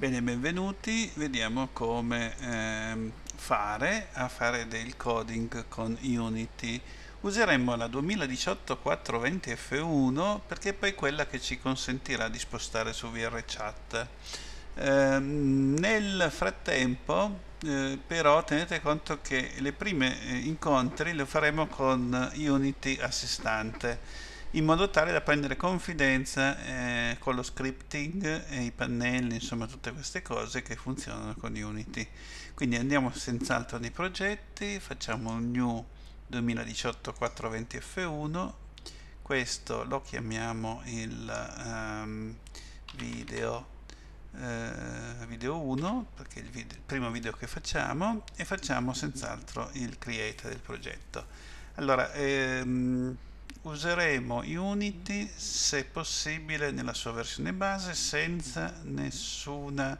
Bene, benvenuti, vediamo come eh, fare a fare del coding con Unity. Useremo la 2018-420F1 perché è poi quella che ci consentirà di spostare su VRChat. Eh, nel frattempo eh, però tenete conto che le prime eh, incontri le faremo con Unity assistante in modo tale da prendere confidenza eh, con lo scripting e i pannelli, insomma tutte queste cose che funzionano con Unity. Quindi andiamo senz'altro nei progetti, facciamo un new 2018 420 F1, questo lo chiamiamo il um, video, eh, video 1 perché è il, video, il primo video che facciamo e facciamo senz'altro il create del progetto. Allora, ehm, useremo Unity se possibile nella sua versione base senza nessuna,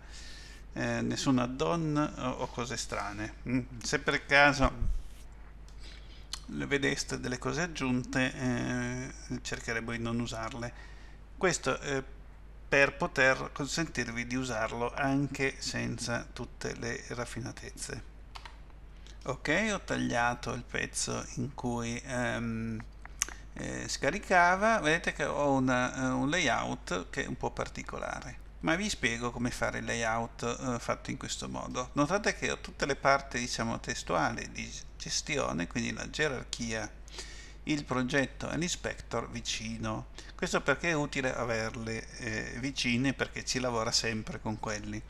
eh, nessun add-on o, o, cose strane. Mm. Se per caso vedeste delle cose aggiunte eh, cercheremo di non usarle. Questo eh, per poter consentirvi di usarlo anche senza tutte le raffinatezze. Ok, ho tagliato il pezzo in cui... Um, eh, scaricava, vedete che ho una, eh, un layout che è un po' particolare. Ma vi spiego come fare il layout eh, fatto in questo modo. Notate che ho tutte le parti diciamo, testuali di gestione, quindi la gerarchia, il progetto e l'inspector vicino. Questo perché è utile averle eh, vicine perché ci lavora sempre con quelli.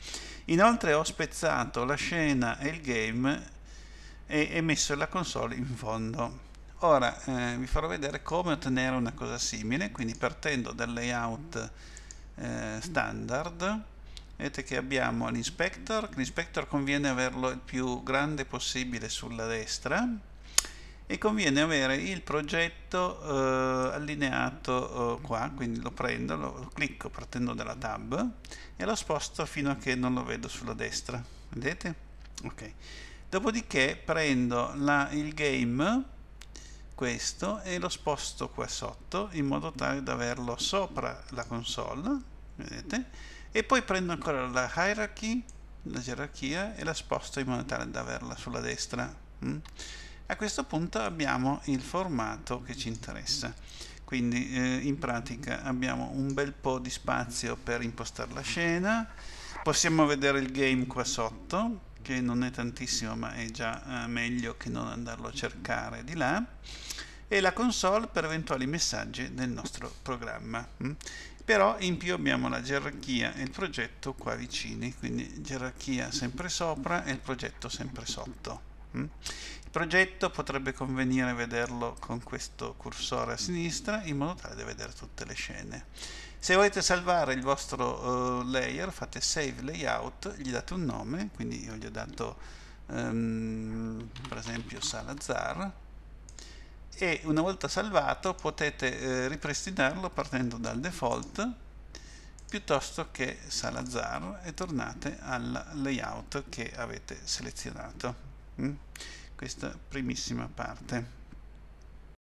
Inoltre ho spezzato la scena e il game e, e messo la console in fondo. Ora eh, vi farò vedere come ottenere una cosa simile, quindi partendo dal layout eh, standard, vedete che abbiamo l'inspector, l'inspector conviene averlo il più grande possibile sulla destra e conviene avere il progetto eh, allineato eh, qua, quindi lo prendo, lo, lo clicco partendo dalla tab e lo sposto fino a che non lo vedo sulla destra, vedete? Ok. Dopodiché prendo la, il game questo e lo sposto qua sotto in modo tale da averlo sopra la console vedete e poi prendo ancora la hierarchy la gerarchia e la sposto in modo tale da averla sulla destra mm? a questo punto abbiamo il formato che ci interessa quindi eh, in pratica abbiamo un bel po' di spazio per impostare la scena possiamo vedere il game qua sotto che non è tantissimo ma è già eh, meglio che non andarlo a cercare di là e la console per eventuali messaggi del nostro programma mm? però in più abbiamo la gerarchia e il progetto qua vicini quindi gerarchia sempre sopra e il progetto sempre sotto mm? il progetto potrebbe convenire vederlo con questo cursore a sinistra in modo tale da vedere tutte le scene se volete salvare il vostro uh, layer fate save layout gli date un nome quindi io gli ho dato um, per esempio Salazar e una volta salvato potete uh, ripristinarlo partendo dal default piuttosto che Salazar e tornate al layout che avete selezionato mm? questa primissima parte